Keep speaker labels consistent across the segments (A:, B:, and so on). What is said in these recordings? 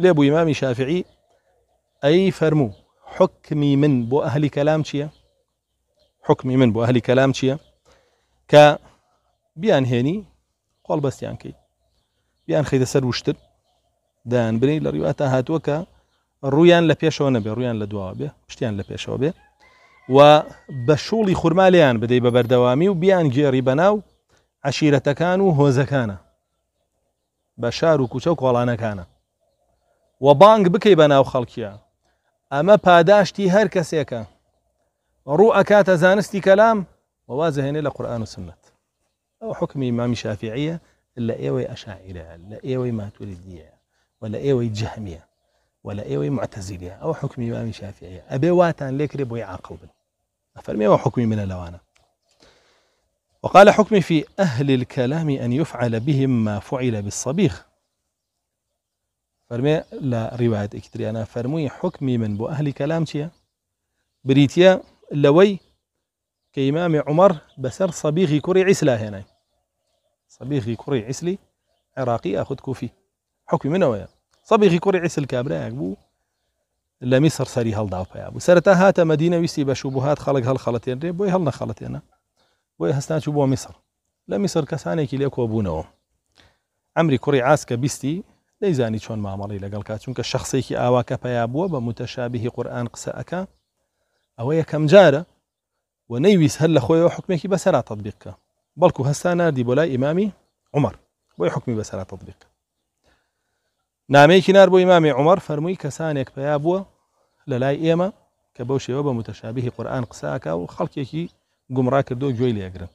A: لێ بوو ئمامی شافعی ئەی فەرموو حکمی من بۆ ئەهلی کەلام چییە؟ حکمی من بۆ ئەهلی کەلام چییە؟ کە بیان هێنی قۆڵ بەستیان کەی بیان خەیدە سەر وشتر دایان برین لە ڕیواتە هاتووە کە ڕویان لە پێشەوە نەبێ ڕویان لە دواوە بێ پشتیان لە پێشەوە بێ و بە شوڵی خورمالیان بدەی بە بەردەوامی و بیان گێری بەناو عشیرەتەکان و هۆزەکانە بە شار و کوچە و کۆڵانەکانە و بانگ بکەی بە ناو خەڵکیە ئەمە پاداشتی هەر کەسێکە ڕوو ئەکاتە زانستی کەلام ووازهێنێ لە قورآن و سنت ئەو حکمی مامی شافعیە لە ئێوەی ئەشاعرە لە ئێوەی ماتوریدیە و لە ئێوەی جەهمیە و لە ئێوەی معتەزیلیە ئەو حکمی مامی شافعیە ئەبێ واتان لێکرێ بۆی عاقڵ بن ئەفەرمێەوە حکمی منە لەوانە وقال حكمي في أهل الكلام أن يفعل بهم ما فعل بالصبيخ فرمي لا رواية اكتري انا فرمي حكمي من بو اهل كلام شيا بريتيا لوي كإمام عمر بسر صبيغي كري عسلا هنا صبيغي كري عسلي عراقي اخذ كوفي حكمي من ويا صبيغي كري عسل كابرا يعقبو لا مصر ساري هل ضعف يا ابو سرتا هات مدينه ويسي بشبهات خلق هل خلطين ريب وي هل خلطين وي هستان شبوه مصر لا مصر كسانك ليكو نو عمري كري عاسك بيستي دەیزانی چۆن مامەڵی لەگەڵ کات چونکە شخصێکی ئاواکە پیا بووە بە متەشابهی قورآن قسە ئەەکە ئەوە یەکەم جارە و نەیویست هەر لە خۆیەوە حکمێکی بەسەرا تطبیقکە بەڵکو هەستا نردی بۆ لای ئیمامی عمر بۆی حکمی بەسەرا تطبیق نامەیەکی نار بو إمامي عمر فەرمووی کەسانێک پیا بووە للاي لای كبوشي کە بەو شێوە بە متەشابهی قورآن قساکە و خەڵکێکی گومڕا کردو گوێی لێگرن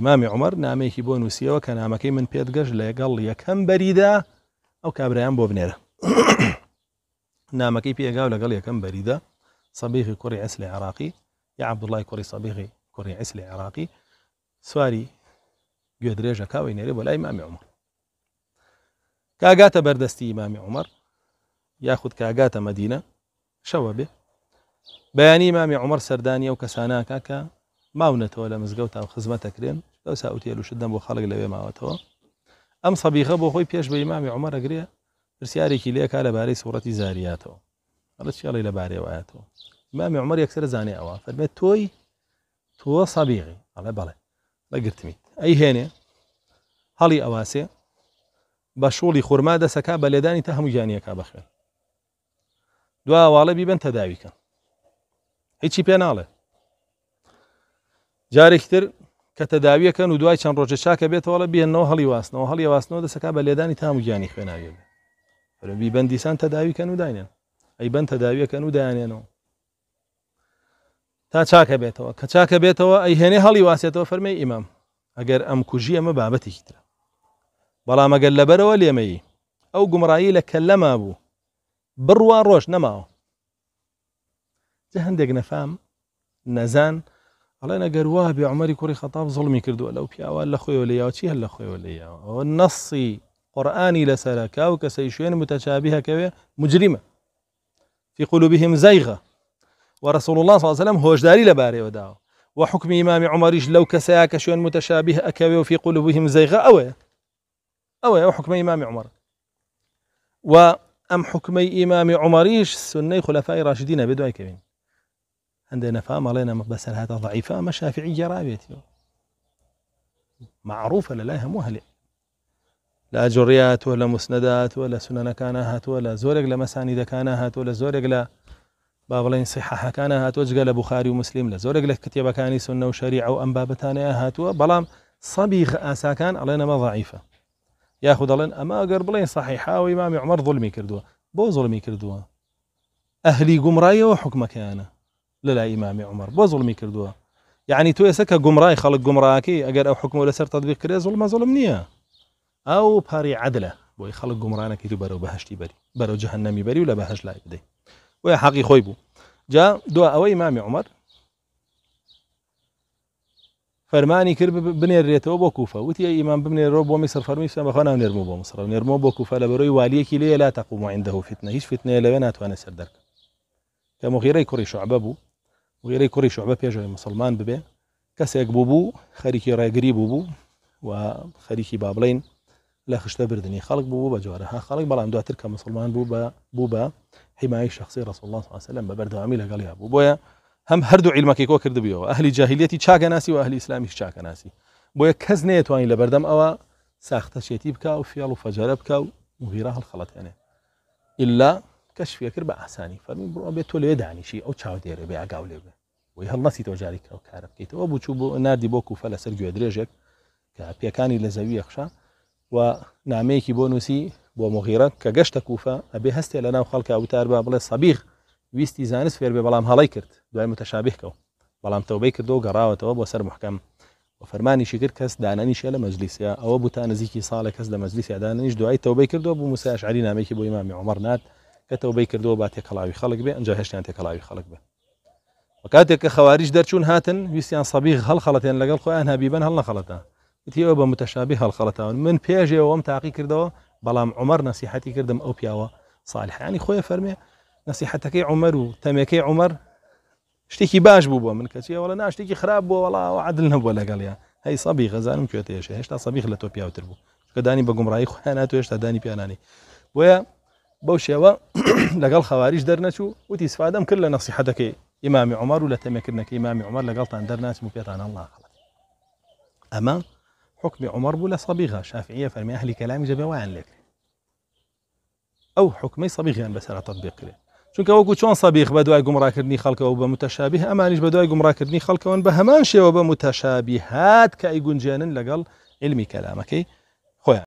A: امام عمر نامێکی بۆ نووسیەوە کە نامەکەی من پێت گەشت لەگەڵ یەکەم بەریدا ئەو کابرایان بۆ بنێرە نامەکەی پێگاو لەگەڵ یەکەم بەریدا سەبیخی کوڕی ئەس لە عراقی یا عبدڵای کوڕی سەبیخی کوڕی ئەس لە عراقی سواری گوێدرێژە کاوی نێرێ بۆ لای امام عمر کاگاتە بەردەستی امام عمر یاخود کاگاتە مدینە شوبه بێ امام عمر سەردانی ئەو کەساناکە کە ماونەتەوە لە مزگەوت ئەم خزمەتەکرێن لەو ساوتێلوشت دەم بۆ خەڵک لەوێ ماوەتەوە ئەم سەبیخە بۆ خۆی پێش بە ئیمامی عمەرەگرێ پرسیارێکی لێکا لەبارەی سوورەتی زاریاتەوە ئەڵ چێڵی لەبارێوایەتەوە ئیمامی عمەر یەکسەر زانێ ئەوە فەرمێت تۆی تۆ سەبیغی ئەڵێ بەڵێ بەگرتمیت ئەی هێنێ هەڵی ئەواسێ بە شۆڵی خورما دەسەکە بە لێدانی تا هەموو گیانیەکە بەخێن دواواڵە بیبەن تەداویکە هیچی پێ ناڵێ جارێکتر کە تەداویەکەن و دوای چەند ڕۆژە چاکە بێتەوەڵە بێنەوە هەڵی واستنەوە هەڵی واستنەوە دەسەکە بە لێدانی تاموگیانی خوێناوێت بەبی بەندیسان تەداویکەن و داینێن ئەی بند تەداویەکەن و دایانێنەوە تا چاکە بێتەوە کە چاکە بێتەوە ئەی هێنێ هەڵی واسێتەوە فەرمی ئیمەم ئەگەر ئەم کوژی ئەمە بابەتێکی ترە بەڵام ئەگەر لەبەرەوە لێمەیی ئەو گومڕایی لە کەلەما بوو بڕوا ڕۆژ نەماوە جە هەندێک نەفام نەزان ئەڵێن ئەگەر وا بێ عمەری کوڕی خەتاب زڵمی کردووە لەو پیاوە لە خۆیەوە لە یاچی هەر لە خۆیەوە لە یاوە ئەوە نەسی قڕآانی لەسەرەکە و کەسەی شوێن متەچابی مجرمه في قلوبهم زيغة ورسول الله صلى الله عليه وسلم هوجداري لباري وداو وحكم إمام عمر لو كساك شون متشابه أكوي وفي قلوبهم زيغة أوي أوي أو حكم إمام عمر وأم حكم إمام عمر سني خلفاء راشدين بدو أي عندنا فام علينا بس هذا ضعيفة أما شافعي رابيتي معروفة لا يهم أهلي لا جريات ولا مسندات ولا سنن كان هات ولا زورق لا مساند كان هات ولا زورق لا بابلين صحاح كان هات بخاري ومسلم لا زورق لا كتيبة كان سنة وشريعة وأنبابتان هات وبلام صبيخ آسا كان علينا ما ضعيفة ياخذ علينا أما قربلين صحيحة وإمام عمر ظلمي كردوها بو ظلمي كردوها أهلي قمراية وحكمك أنا للا إمام عمر بوزل ميكردوه يعني تو سكا جمراي خلق قمراكي أجر أو حكمه لسر تطبيق كريز ولا ما ظلمنيه أو باري عدلة بوي خلق قمرانا كي برو بهشتي بري برو جهنمي بري ولا بهش لا يبدي ويا حقي خويبو جا دو أو إمام عمر فرماني كرب بني الريت وبو كوفة وتي إمام بني الروب ومصر فرمي سام بخانا ونرمو بمصر ونرمو بكوفة لبروي واليك ليه لا تقوم عنده فتنة هيش فتنة لبنات وأنا سردرك كمغيري كوري شعبابو وغیرەی کوڕی شعبە پێشەوەی مسلمان ببي كسي بوو بوو راي ڕێگری بوو بوو و خەریکی با بڵین لە خشتە بردننی خەڵک بوو بە جوارەها مسلمان بوبا بوبا حماية شخصية رسول الله صلى الله عليه وسلم بەردەوامی لەگەڵیا قال يا هەم هەردوو عیلمەکەی کۆ کردبیەوە ئەهلی جاهلیەتی چاکە ناسی و ئەهلی ئسلامیش چاکە ناسی بۆیە کەس نێتوانین لە بەردەم ئەوە ساختەشێتی بکە و فیاڵ و فەجارە بکە و كشف يكرب أحساني فمن برو أبي تولي يدعني شيء أو تشاو ديري بي أقاو ليبه ويه الله سي كاو كارب كيت وابو تشوبو نادي بوكو فلا سرقو يدريجك كابيا كاني لزاوية خشا ونعميكي بونوسي بو مغيرة كقشتا كوفا أبي هستي لنا وخالك أبو تاربا بلا صبيغ ويستي زانس فير ببلام هلاي كرت دوائي متشابه كو بلام توبي كردو قراوة توب وسر محكم وفرماني شكر كاس دانانيش على مجلس يا أو أبو تانزيكي صالة كاس دا مجلس يا دانانيش دوائي توبي كردو أبو موسى أشعري نعميكي بو إمام عمر نات کە تەوبەی کردووە با تێکەڵاوی خەڵک بێ ئەنج هشتیان تێکەڵاوی خەڵک بێ وەکاتێک کە خەواریش دەرچوون هاتن ویسیان هل سەبی هەڵ خەڵەتێن لەگەڵ خۆیان هابیبەن هەڵ نەخەڵەتە وتیەوە بە متەشابی هەڵخەڵەتاون من پێشەوەم تعقی کرده بلام عمر نصیحتی کردم او پیاوا صالح یعنی خوی فرمی نصیحت کی عمر و تەمێکەی عمر شتی کی باش بوو بۆ من کی خراب بود ولی او عدل نبود لگلیا هی سەبی غەزانم کوێتێش هێشتا هشت لە لتو پیاوتر بوو کدایی با جمرایی گومڕایی آنها ناتو هێشتا دانی پیانانی وە بوشيوا لقال خوارج درناش وتيسفادم كل نصيحتك امام عمر ولا تمكنك امام عمر لقال طان درناش مبيطان الله خلاص اما حكم عمر بلا صبيغه شافعيه فرمي اهل كلام جبوا عن لك او حكمي صبيغه بس على تطبيق شو شنك هو شلون صبيغ بدو اي قوم راكدني خلق او بمتشابه اما ليش بدو اي قوم راكدني خلق وان بهمان شي وبمتشابهات كاي جنجان لقال علمي كلامك